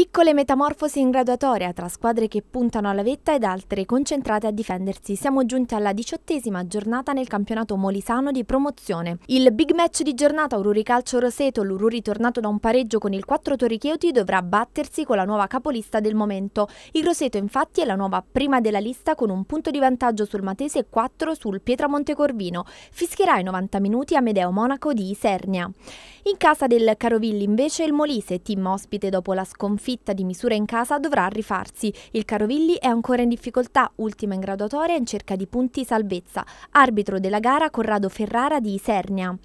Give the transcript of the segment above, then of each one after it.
Piccole metamorfosi in graduatoria tra squadre che puntano alla vetta ed altre concentrate a difendersi. Siamo giunti alla diciottesima giornata nel campionato molisano di promozione. Il big match di giornata Ururi Calcio Roseto, l'Ururi tornato da un pareggio con il 4 Toricheuti, dovrà battersi con la nuova capolista del momento. Il Roseto infatti è la nuova prima della lista con un punto di vantaggio sul Matese e 4 sul Pietramonte Corvino. Fischierà i 90 minuti a Medeo Monaco di Isernia. In casa del Carovilli invece il Molise, team ospite dopo la sconfitta fitta di misure in casa dovrà rifarsi. Il Carovilli è ancora in difficoltà, ultima in graduatoria in cerca di punti salvezza. Arbitro della gara Corrado Ferrara di Isernia.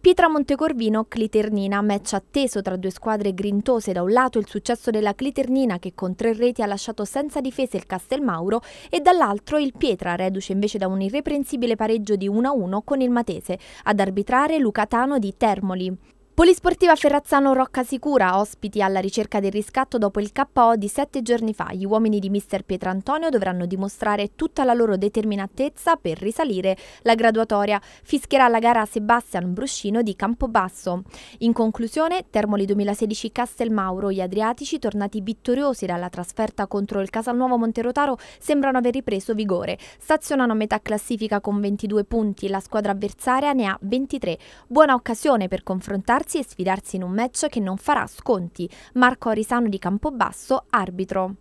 Pietra Montecorvino Cliternina, match atteso tra due squadre grintose da un lato il successo della Cliternina che con tre reti ha lasciato senza difese il Castelmauro e dall'altro il Pietra reduce invece da un irreprensibile pareggio di 1-1 con il Matese, ad arbitrare Lucatano di Termoli. Polisportiva Ferrazzano Rocca Sicura, ospiti alla ricerca del riscatto dopo il KO di sette giorni fa. Gli uomini di mister Pietrantonio dovranno dimostrare tutta la loro determinatezza per risalire la graduatoria. Fischierà la gara Sebastian Bruscino di Campobasso. In conclusione, Termoli 2016 Castelmauro, gli Adriatici, tornati vittoriosi dalla trasferta contro il Casalnuovo Monterotaro, sembrano aver ripreso vigore. Stazionano a metà classifica con 22 punti, la squadra avversaria ne ha 23. Buona occasione per confrontarsi confrontarsi e sfidarsi in un match che non farà sconti. Marco Arisano di Campobasso, arbitro.